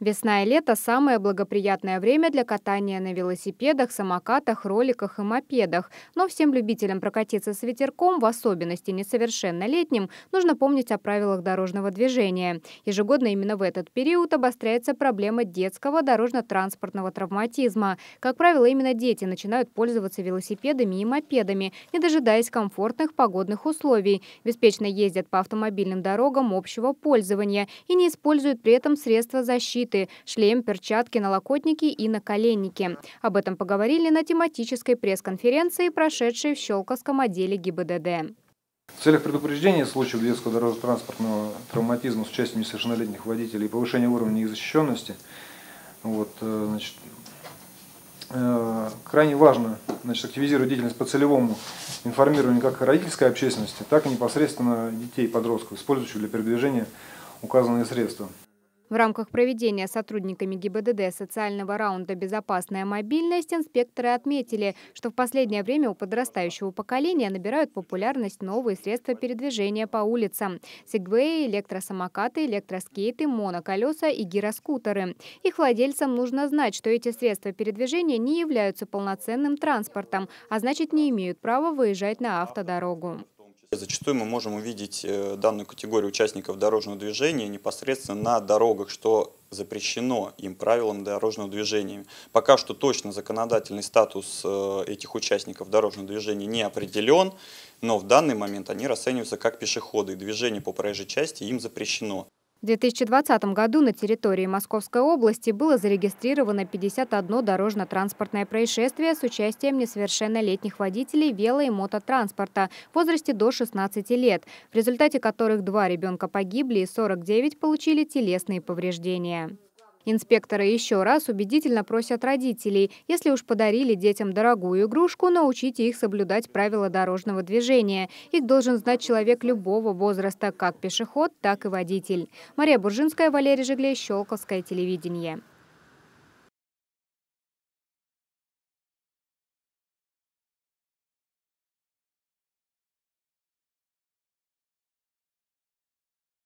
Весна и лето – самое благоприятное время для катания на велосипедах, самокатах, роликах и мопедах. Но всем любителям прокатиться с ветерком, в особенности несовершеннолетним, нужно помнить о правилах дорожного движения. Ежегодно именно в этот период обостряется проблема детского дорожно-транспортного травматизма. Как правило, именно дети начинают пользоваться велосипедами и мопедами, не дожидаясь комфортных погодных условий, беспечно ездят по автомобильным дорогам общего пользования и не используют при этом средства защиты защиты – шлем, перчатки, налокотники и наколенники. Об этом поговорили на тематической пресс-конференции, прошедшей в Щелковском отделе ГИБДД. В целях предупреждения случаев детского дорожно-транспортного травматизма с участием несовершеннолетних водителей и повышения уровня их защищенности, вот, э, значит, э, крайне важно значит, активизировать деятельность по целевому информированию как родительской общественности, так и непосредственно детей и подростков, использующих для передвижения указанные средства. В рамках проведения сотрудниками ГИБДД социального раунда «Безопасная мобильность» инспекторы отметили, что в последнее время у подрастающего поколения набирают популярность новые средства передвижения по улицам – сегвеи, электросамокаты, электроскейты, моноколеса и гироскутеры. Их владельцам нужно знать, что эти средства передвижения не являются полноценным транспортом, а значит не имеют права выезжать на автодорогу зачастую мы можем увидеть э, данную категорию участников дорожного движения непосредственно на дорогах, что запрещено им правилам дорожного движения. Пока что точно законодательный статус э, этих участников дорожного движения не определен, но в данный момент они расцениваются как пешеходы, и движение по проезжей части им запрещено. В 2020 году на территории Московской области было зарегистрировано 51 дорожно-транспортное происшествие с участием несовершеннолетних водителей вело- и мототранспорта в возрасте до 16 лет, в результате которых два ребенка погибли и 49 получили телесные повреждения. Инспекторы еще раз убедительно просят родителей, если уж подарили детям дорогую игрушку, научите их соблюдать правила дорожного движения. Их должен знать человек любого возраста, как пешеход, так и водитель. Мария Буржинская, Валерий Жиглей, Щелковское телевидение.